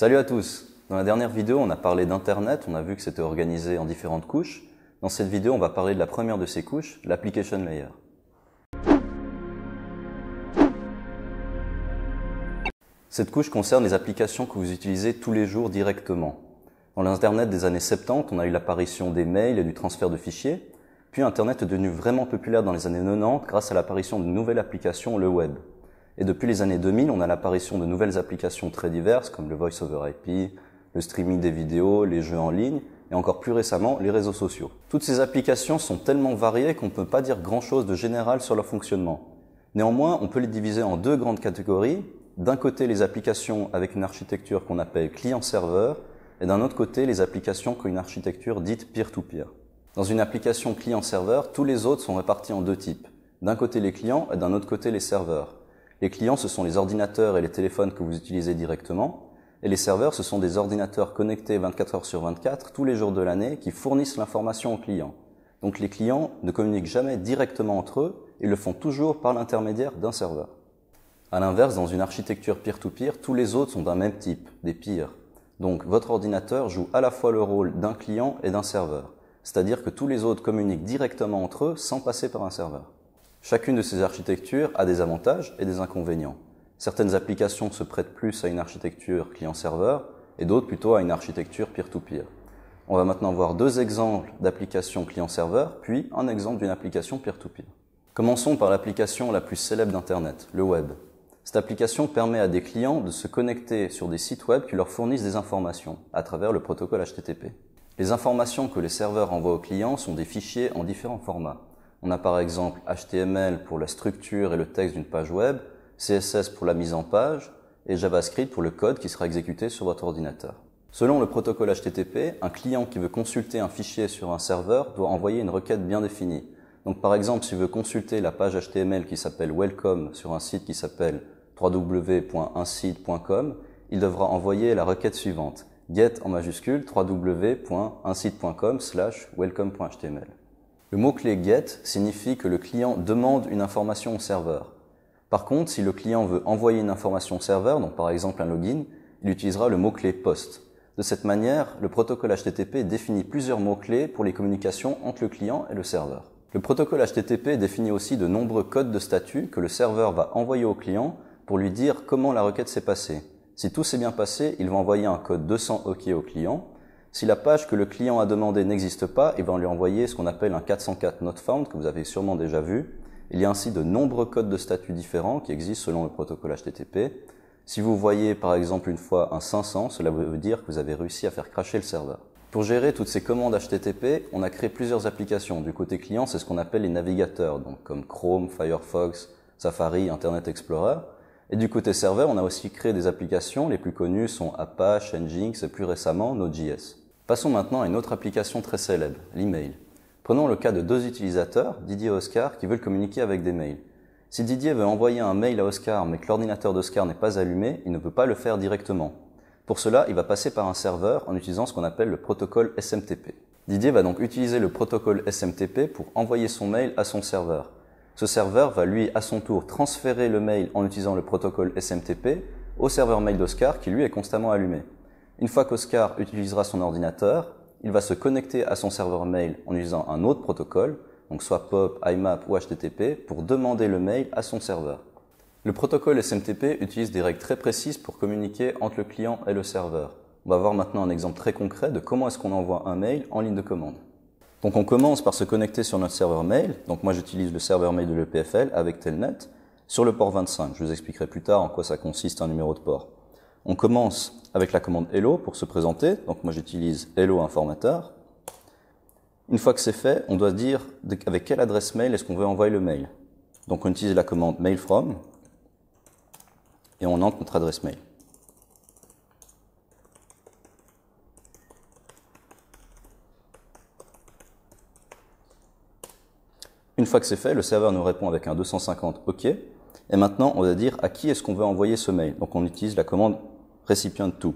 Salut à tous Dans la dernière vidéo, on a parlé d'Internet, on a vu que c'était organisé en différentes couches. Dans cette vidéo, on va parler de la première de ces couches, l'application layer. Cette couche concerne les applications que vous utilisez tous les jours directement. Dans l'Internet des années 70, on a eu l'apparition des mails et du transfert de fichiers, puis Internet est devenu vraiment populaire dans les années 90 grâce à l'apparition d'une nouvelle application, le web. Et depuis les années 2000, on a l'apparition de nouvelles applications très diverses comme le Voice over IP, le streaming des vidéos, les jeux en ligne et encore plus récemment les réseaux sociaux. Toutes ces applications sont tellement variées qu'on ne peut pas dire grand-chose de général sur leur fonctionnement. Néanmoins, on peut les diviser en deux grandes catégories. D'un côté, les applications avec une architecture qu'on appelle client-serveur et d'un autre côté, les applications qui ont une architecture dite peer-to-peer. Dans une application client-serveur, tous les autres sont répartis en deux types. D'un côté les clients et d'un autre côté les serveurs. Les clients, ce sont les ordinateurs et les téléphones que vous utilisez directement. Et les serveurs, ce sont des ordinateurs connectés 24 heures sur 24, tous les jours de l'année, qui fournissent l'information aux clients. Donc les clients ne communiquent jamais directement entre eux, ils le font toujours par l'intermédiaire d'un serveur. À l'inverse, dans une architecture peer-to-peer, -peer, tous les autres sont d'un même type, des peers. Donc votre ordinateur joue à la fois le rôle d'un client et d'un serveur. C'est-à-dire que tous les autres communiquent directement entre eux sans passer par un serveur. Chacune de ces architectures a des avantages et des inconvénients. Certaines applications se prêtent plus à une architecture client-serveur et d'autres plutôt à une architecture peer-to-peer. On va maintenant voir deux exemples d'applications client-serveur, puis un exemple d'une application peer to -peer. Commençons par l'application la plus célèbre d'Internet, le web. Cette application permet à des clients de se connecter sur des sites web qui leur fournissent des informations à travers le protocole HTTP. Les informations que les serveurs envoient aux clients sont des fichiers en différents formats on a par exemple HTML pour la structure et le texte d'une page web, CSS pour la mise en page et JavaScript pour le code qui sera exécuté sur votre ordinateur. Selon le protocole HTTP, un client qui veut consulter un fichier sur un serveur doit envoyer une requête bien définie. Donc par exemple, s'il veut consulter la page HTML qui s'appelle welcome sur un site qui s'appelle www.unsite.com, il devra envoyer la requête suivante get en majuscule www.unsite.com slash welcome.html. Le mot-clé GET signifie que le client demande une information au serveur. Par contre, si le client veut envoyer une information au serveur, donc par exemple un login, il utilisera le mot-clé POST. De cette manière, le protocole HTTP définit plusieurs mots-clés pour les communications entre le client et le serveur. Le protocole HTTP définit aussi de nombreux codes de statut que le serveur va envoyer au client pour lui dire comment la requête s'est passée. Si tout s'est bien passé, il va envoyer un code 200 OK au client, si la page que le client a demandé n'existe pas, il eh va ben, lui envoyer ce qu'on appelle un 404 not found que vous avez sûrement déjà vu. Il y a ainsi de nombreux codes de statut différents qui existent selon le protocole HTTP. Si vous voyez par exemple une fois un 500, cela veut dire que vous avez réussi à faire cracher le serveur. Pour gérer toutes ces commandes HTTP, on a créé plusieurs applications. Du côté client, c'est ce qu'on appelle les navigateurs, donc comme Chrome, Firefox, Safari, Internet Explorer. Et du côté serveur, on a aussi créé des applications. Les plus connues sont Apache, Nginx et plus récemment Node.js. Passons maintenant à une autre application très célèbre, l'email. Prenons le cas de deux utilisateurs, Didier et Oscar, qui veulent communiquer avec des mails. Si Didier veut envoyer un mail à Oscar mais que l'ordinateur d'Oscar n'est pas allumé, il ne peut pas le faire directement. Pour cela, il va passer par un serveur en utilisant ce qu'on appelle le protocole SMTP. Didier va donc utiliser le protocole SMTP pour envoyer son mail à son serveur. Ce serveur va lui, à son tour, transférer le mail en utilisant le protocole SMTP au serveur mail d'Oscar qui lui est constamment allumé. Une fois qu'Oscar utilisera son ordinateur, il va se connecter à son serveur mail en utilisant un autre protocole, donc soit POP, IMAP ou HTTP, pour demander le mail à son serveur. Le protocole SMTP utilise des règles très précises pour communiquer entre le client et le serveur. On va voir maintenant un exemple très concret de comment est-ce qu'on envoie un mail en ligne de commande. Donc on commence par se connecter sur notre serveur mail. Donc moi j'utilise le serveur mail de l'EPFL avec Telnet sur le port 25. Je vous expliquerai plus tard en quoi ça consiste un numéro de port. On commence avec la commande hello pour se présenter. Donc moi j'utilise hello informateur. Une fois que c'est fait, on doit dire avec quelle adresse mail est-ce qu'on veut envoyer le mail. Donc on utilise la commande mail from et on entre notre adresse mail. Une fois que c'est fait, le serveur nous répond avec un 250 OK. Et maintenant, on va dire à qui est-ce qu'on veut envoyer ce mail. Donc on utilise la commande de tout.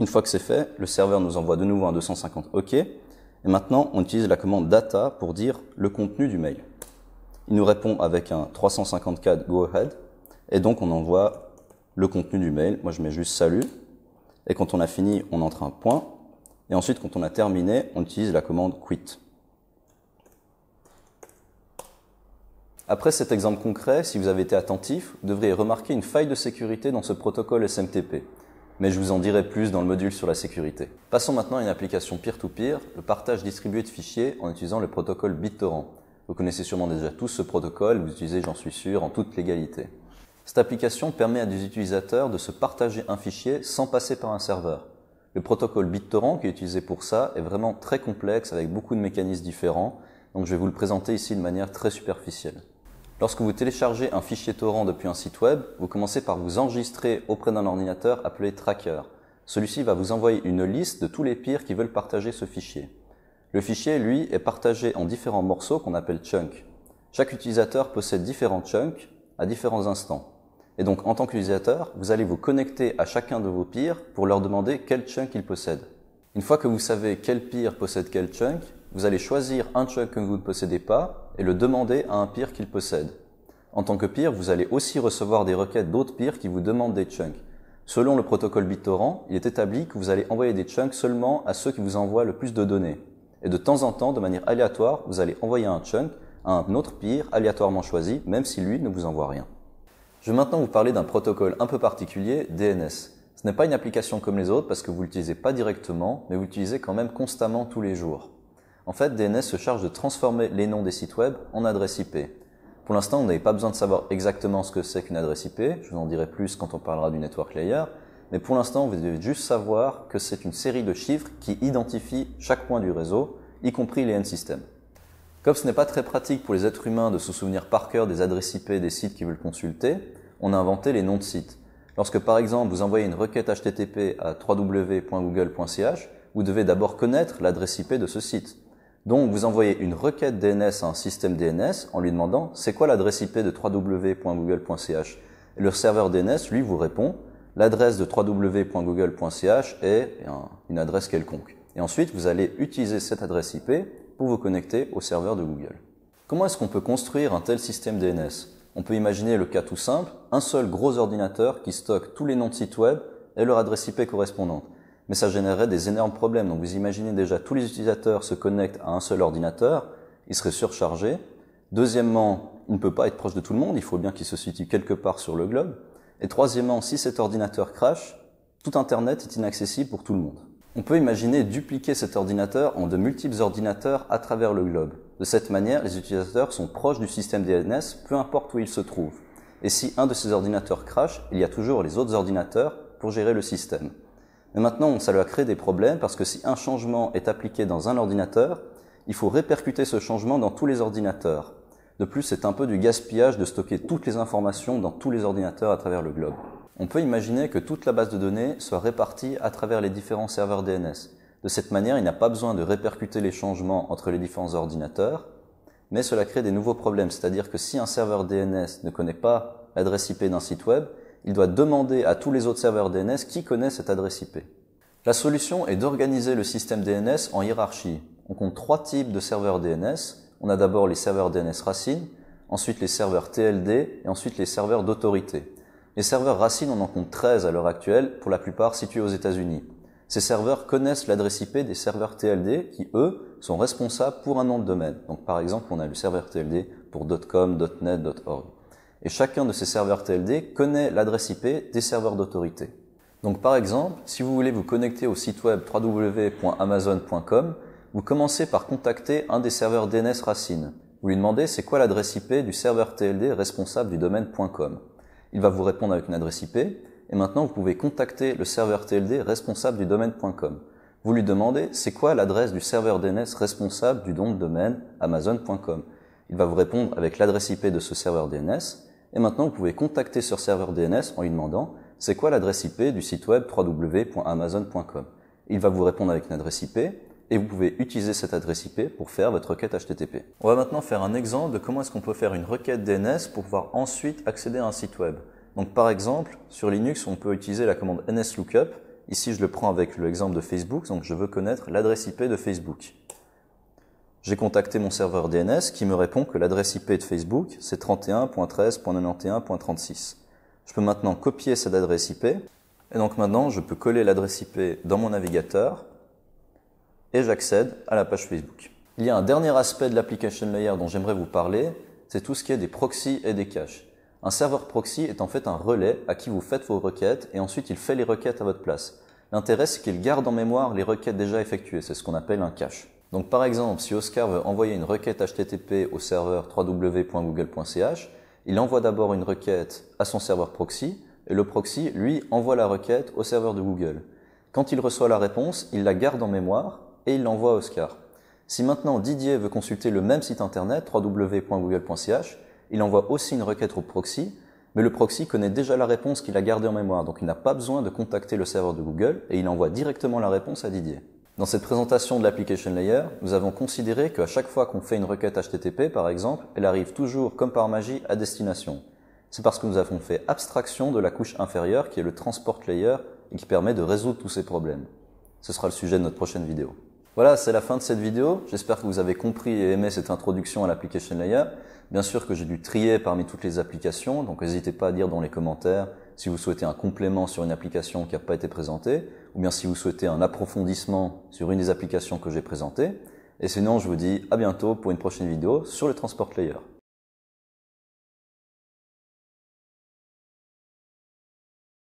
Une fois que c'est fait, le serveur nous envoie de nouveau un 250 OK. Et maintenant, on utilise la commande data pour dire le contenu du mail. Il nous répond avec un 350 CAD go ahead et donc, on envoie le contenu du mail. Moi, je mets juste salut. Et quand on a fini, on entre un point. Et ensuite, quand on a terminé, on utilise la commande quit. Après cet exemple concret, si vous avez été attentif, vous devriez remarquer une faille de sécurité dans ce protocole SMTP. Mais je vous en dirai plus dans le module sur la sécurité. Passons maintenant à une application peer-to-peer, le partage distribué de fichiers en utilisant le protocole BitTorrent. Vous connaissez sûrement déjà tous ce protocole, vous l'utilisez, j'en suis sûr, en toute légalité. Cette application permet à des utilisateurs de se partager un fichier sans passer par un serveur. Le protocole BitTorrent qui est utilisé pour ça est vraiment très complexe avec beaucoup de mécanismes différents, donc je vais vous le présenter ici de manière très superficielle. Lorsque vous téléchargez un fichier torrent depuis un site web, vous commencez par vous enregistrer auprès d'un ordinateur appelé Tracker. Celui-ci va vous envoyer une liste de tous les pires qui veulent partager ce fichier. Le fichier, lui, est partagé en différents morceaux qu'on appelle chunks. Chaque utilisateur possède différents chunks à différents instants. Et donc, en tant qu'utilisateur, vous allez vous connecter à chacun de vos peers pour leur demander quel chunk ils possèdent. Une fois que vous savez quel peer possède quel chunk, vous allez choisir un chunk que vous ne possédez pas et le demander à un peer qu'il possède. En tant que peer, vous allez aussi recevoir des requêtes d'autres peers qui vous demandent des chunks. Selon le protocole BitTorrent, il est établi que vous allez envoyer des chunks seulement à ceux qui vous envoient le plus de données. Et de temps en temps, de manière aléatoire, vous allez envoyer un chunk à un autre peer aléatoirement choisi, même si lui ne vous envoie rien. Je vais maintenant vous parler d'un protocole un peu particulier, DNS. Ce n'est pas une application comme les autres parce que vous l'utilisez pas directement, mais vous l'utilisez quand même constamment tous les jours. En fait, DNS se charge de transformer les noms des sites web en adresses IP. Pour l'instant, vous n'avez pas besoin de savoir exactement ce que c'est qu'une adresse IP, je vous en dirai plus quand on parlera du network layer, mais pour l'instant, vous devez juste savoir que c'est une série de chiffres qui identifient chaque point du réseau, y compris les end systems Comme ce n'est pas très pratique pour les êtres humains de se souvenir par cœur des adresses IP des sites qu'ils veulent consulter, on a inventé les noms de sites. Lorsque par exemple vous envoyez une requête HTTP à www.google.ch, vous devez d'abord connaître l'adresse IP de ce site. Donc vous envoyez une requête DNS à un système DNS en lui demandant c'est quoi l'adresse IP de www.google.ch. Le serveur DNS lui vous répond l'adresse de www.google.ch est une adresse quelconque. Et ensuite vous allez utiliser cette adresse IP pour vous connecter au serveur de Google. Comment est-ce qu'on peut construire un tel système DNS on peut imaginer le cas tout simple, un seul gros ordinateur qui stocke tous les noms de sites web et leur adresse IP correspondante. Mais ça générerait des énormes problèmes. Donc vous imaginez déjà tous les utilisateurs se connectent à un seul ordinateur, il serait surchargé. Deuxièmement, il ne peut pas être proche de tout le monde, il faut bien qu'il se situe quelque part sur le globe. Et troisièmement, si cet ordinateur crash, tout Internet est inaccessible pour tout le monde. On peut imaginer dupliquer cet ordinateur en de multiples ordinateurs à travers le globe. De cette manière, les utilisateurs sont proches du système DNS, peu importe où ils se trouvent. Et si un de ces ordinateurs crache, il y a toujours les autres ordinateurs pour gérer le système. Mais maintenant, ça lui a créé des problèmes parce que si un changement est appliqué dans un ordinateur, il faut répercuter ce changement dans tous les ordinateurs. De plus, c'est un peu du gaspillage de stocker toutes les informations dans tous les ordinateurs à travers le globe on peut imaginer que toute la base de données soit répartie à travers les différents serveurs DNS. De cette manière, il n'a pas besoin de répercuter les changements entre les différents ordinateurs, mais cela crée des nouveaux problèmes, c'est-à-dire que si un serveur DNS ne connaît pas l'adresse IP d'un site web, il doit demander à tous les autres serveurs DNS qui connaît cette adresse IP. La solution est d'organiser le système DNS en hiérarchie. On compte trois types de serveurs DNS. On a d'abord les serveurs DNS racines, ensuite les serveurs TLD et ensuite les serveurs d'autorité. Les serveurs racines, on en compte 13 à l'heure actuelle, pour la plupart situés aux États-Unis. Ces serveurs connaissent l'adresse IP des serveurs TLD qui, eux, sont responsables pour un nom de domaine. Donc par exemple, on a le serveur TLD pour .com, .net, .org. Et chacun de ces serveurs TLD connaît l'adresse IP des serveurs d'autorité. Donc par exemple, si vous voulez vous connecter au site web www.amazon.com, vous commencez par contacter un des serveurs DNS racines. Vous lui demandez c'est quoi l'adresse IP du serveur TLD responsable du domaine .com. Il va vous répondre avec une adresse IP. Et maintenant, vous pouvez contacter le serveur TLD responsable du domaine.com. Vous lui demandez c'est quoi l'adresse du serveur DNS responsable du don de domaine amazon.com. Il va vous répondre avec l'adresse IP de ce serveur DNS. Et maintenant, vous pouvez contacter ce serveur DNS en lui demandant c'est quoi l'adresse IP du site web www.amazon.com. Il va vous répondre avec une adresse IP et vous pouvez utiliser cette adresse IP pour faire votre requête HTTP. On va maintenant faire un exemple de comment est-ce qu'on peut faire une requête DNS pour pouvoir ensuite accéder à un site web. Donc par exemple, sur Linux, on peut utiliser la commande nslookup. Ici, je le prends avec l'exemple de Facebook, donc je veux connaître l'adresse IP de Facebook. J'ai contacté mon serveur DNS qui me répond que l'adresse IP de Facebook, c'est 31.13.91.36. Je peux maintenant copier cette adresse IP. Et donc maintenant, je peux coller l'adresse IP dans mon navigateur et j'accède à la page Facebook. Il y a un dernier aspect de l'application layer dont j'aimerais vous parler, c'est tout ce qui est des proxys et des caches. Un serveur proxy est en fait un relais à qui vous faites vos requêtes et ensuite il fait les requêtes à votre place. L'intérêt c'est qu'il garde en mémoire les requêtes déjà effectuées, c'est ce qu'on appelle un cache. Donc par exemple, si Oscar veut envoyer une requête HTTP au serveur www.google.ch, il envoie d'abord une requête à son serveur proxy et le proxy, lui, envoie la requête au serveur de Google. Quand il reçoit la réponse, il la garde en mémoire et il l'envoie à Oscar. Si maintenant Didier veut consulter le même site internet www.google.ch, il envoie aussi une requête au proxy, mais le proxy connaît déjà la réponse qu'il a gardée en mémoire, donc il n'a pas besoin de contacter le serveur de Google et il envoie directement la réponse à Didier. Dans cette présentation de l'application layer, nous avons considéré qu'à chaque fois qu'on fait une requête HTTP, par exemple, elle arrive toujours, comme par magie, à destination. C'est parce que nous avons fait abstraction de la couche inférieure qui est le transport layer et qui permet de résoudre tous ces problèmes. Ce sera le sujet de notre prochaine vidéo. Voilà, c'est la fin de cette vidéo. J'espère que vous avez compris et aimé cette introduction à l'application layer. Bien sûr que j'ai dû trier parmi toutes les applications, donc n'hésitez pas à dire dans les commentaires si vous souhaitez un complément sur une application qui n'a pas été présentée, ou bien si vous souhaitez un approfondissement sur une des applications que j'ai présentées. Et sinon, je vous dis à bientôt pour une prochaine vidéo sur le transport layer.